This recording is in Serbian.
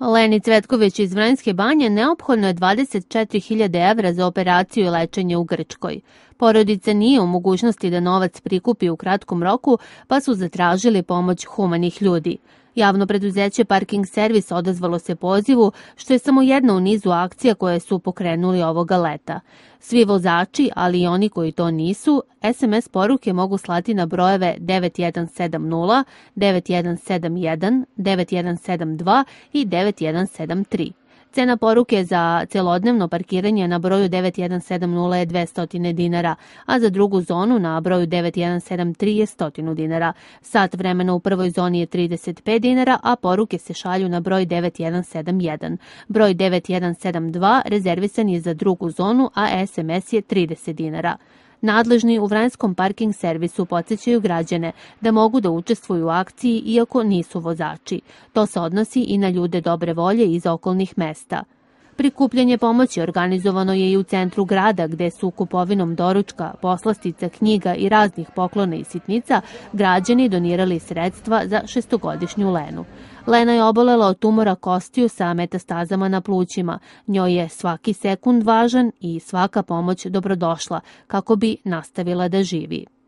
Leni Cvetković iz Vranjske banje neophodno je 24.000 evra za operaciju i lečenje u Grčkoj. Porodica nije u mogućnosti da novac prikupi u kratkom roku, pa su zatražili pomoć humanih ljudi. Javno preduzeće Parking Servis odazvalo se pozivu, što je samo jedna u nizu akcija koje su pokrenuli ovoga leta. Svi vozači, ali i oni koji to nisu, SMS poruke mogu slati na brojeve 9170, 9171, 9172 i 9173. Cena poruke za celodnevno parkiranje na broju 9170 je 200 dinara, a za drugu zonu na broju 9173 je 100 dinara. Sat vremena u prvoj zoni je 35 dinara, a poruke se šalju na broj 9171. Broj 9172 rezervisan je za drugu zonu, a SMS je 30 dinara. Nadležni u Vranjskom parking servisu podsjećaju građane da mogu da učestvuju u akciji iako nisu vozači. To se odnosi i na ljude dobre volje iz okolnih mesta. Prikupljanje pomoći organizovano je i u centru grada gde su kupovinom doručka, poslastica, knjiga i raznih poklona i sitnica građani donirali sredstva za šestogodišnju Lenu. Lena je obolela od tumora kostiju sa metastazama na plućima. Njoj je svaki sekund važan i svaka pomoć dobrodošla kako bi nastavila da živi.